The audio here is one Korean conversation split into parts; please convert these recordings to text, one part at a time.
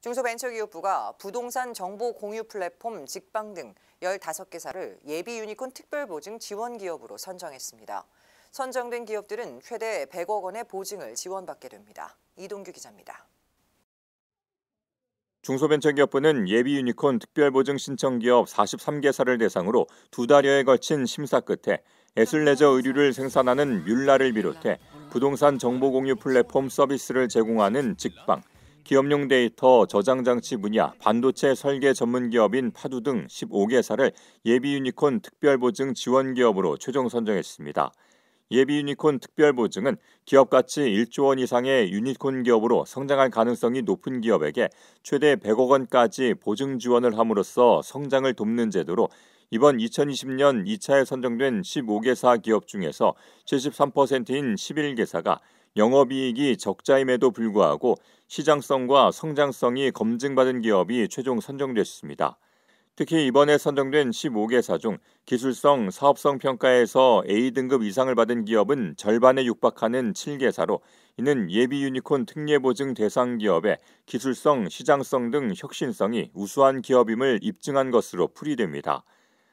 중소벤처기업부가 부동산 정보 공유 플랫폼 직방 등 15개사를 예비 유니콘 특별보증 지원 기업으로 선정했습니다. 선정된 기업들은 최대 100억 원의 보증을 지원받게 됩니다. 이동규 기자입니다. 중소벤처기업부는 예비 유니콘 특별보증 신청기업 43개사를 대상으로 두 달여에 걸친 심사 끝에 예슬레저 의류를 생산하는 뮬라를 비롯해 부동산 정보 공유 플랫폼 서비스를 제공하는 직방, 기업용 데이터 저장 장치 분야, 반도체 설계 전문 기업인 파두 등 15개사를 예비 유니콘 특별 보증 지원 기업으로 최종 선정했습니다. 예비 유니콘 특별 보증은 기업 가치 1조 원 이상의 유니콘 기업으로 성장할 가능성이 높은 기업에게 최대 100억 원까지 보증 지원을 함으로써 성장을 돕는 제도로 이번 2020년 2차에 선정된 15개사 기업 중에서 73%인 11개사가 영업이익이 적자임에도 불구하고 시장성과 성장성이 검증받은 기업이 최종 선정됐습니다. 특히 이번에 선정된 15개사 중 기술성, 사업성 평가에서 A등급 이상을 받은 기업은 절반에 육박하는 7개사로 이는 예비 유니콘 특례 보증 대상 기업의 기술성, 시장성 등 혁신성이 우수한 기업임을 입증한 것으로 풀이됩니다.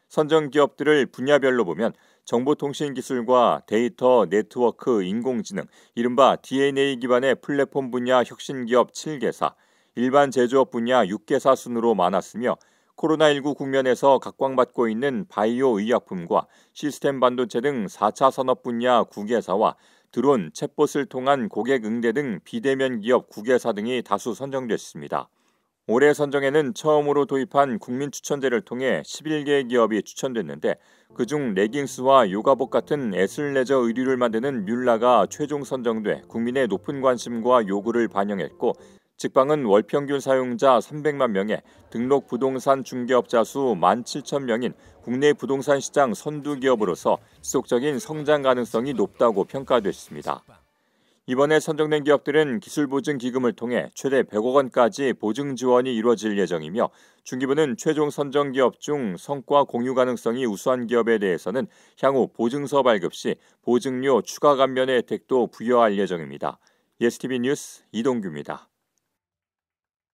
선정 기업들을 분야별로 보면 정보통신기술과 데이터 네트워크 인공지능, 이른바 DNA 기반의 플랫폼 분야 혁신기업 7개사, 일반 제조업 분야 6개사 순으로 많았으며 코로나19 국면에서 각광받고 있는 바이오 의약품과 시스템 반도체 등 4차 산업 분야 9개사와 드론, 챗봇을 통한 고객 응대 등 비대면 기업 9개사 등이 다수 선정됐습니다. 올해 선정에는 처음으로 도입한 국민 추천제를 통해 11개 기업이 추천됐는데 그중 레깅스와 요가복 같은 애슬레저 의류를 만드는 뮬라가 최종 선정돼 국민의 높은 관심과 요구를 반영했고 직방은 월평균 사용자 300만 명에 등록 부동산 중개업자 수 17,000명인 국내 부동산 시장 선두 기업으로서 지속적인 성장 가능성이 높다고 평가됐습니다. 이번에 선정된 기업들은 기술보증기금을 통해 최대 100억 원까지 보증 지원이 이루어질 예정이며 중기부는 최종 선정 기업 중 성과 공유 가능성이 우수한 기업에 대해서는 향후 보증서 발급 시 보증료 추가 감면의 혜택도 부여할 예정입니다. 예스티비 뉴스 이동규입니다.